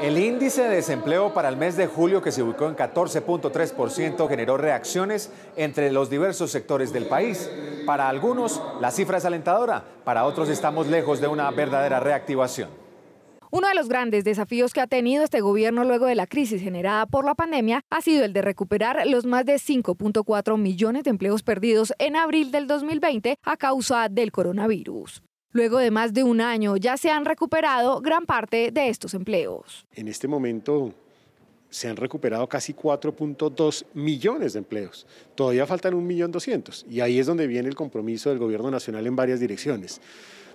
El índice de desempleo para el mes de julio, que se ubicó en 14.3%, generó reacciones entre los diversos sectores del país. Para algunos, la cifra es alentadora, para otros estamos lejos de una verdadera reactivación. Uno de los grandes desafíos que ha tenido este gobierno luego de la crisis generada por la pandemia ha sido el de recuperar los más de 5.4 millones de empleos perdidos en abril del 2020 a causa del coronavirus. Luego de más de un año ya se han recuperado gran parte de estos empleos. En este momento se han recuperado casi 4.2 millones de empleos. Todavía faltan 1.200.000 y ahí es donde viene el compromiso del Gobierno Nacional en varias direcciones.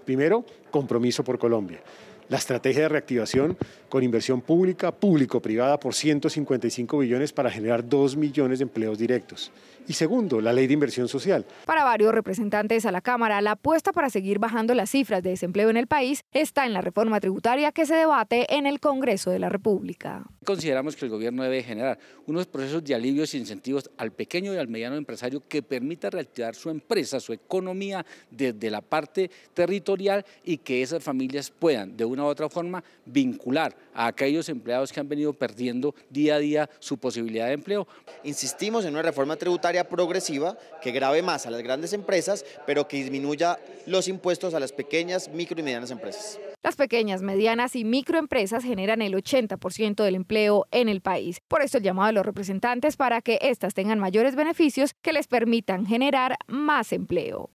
Primero, compromiso por Colombia. La estrategia de reactivación con inversión pública, público-privada por 155 billones para generar 2 millones de empleos directos. Y segundo, la ley de inversión social. Para varios representantes a la Cámara, la apuesta para seguir bajando las cifras de desempleo en el país está en la reforma tributaria que se debate en el Congreso de la República. Consideramos que el gobierno debe generar unos procesos de alivios e incentivos al pequeño y al mediano empresario que permita reactivar su empresa, su economía desde la parte territorial y que esas familias puedan de una u otra forma vincular a aquellos empleados que han venido perdiendo día a día su posibilidad de empleo. Insistimos en una reforma tributaria progresiva que grave más a las grandes empresas, pero que disminuya los impuestos a las pequeñas, micro y medianas empresas. Las pequeñas, medianas y microempresas generan el 80% del empleo en el país. Por eso el llamado a los representantes para que éstas tengan mayores beneficios que les permitan generar más empleo.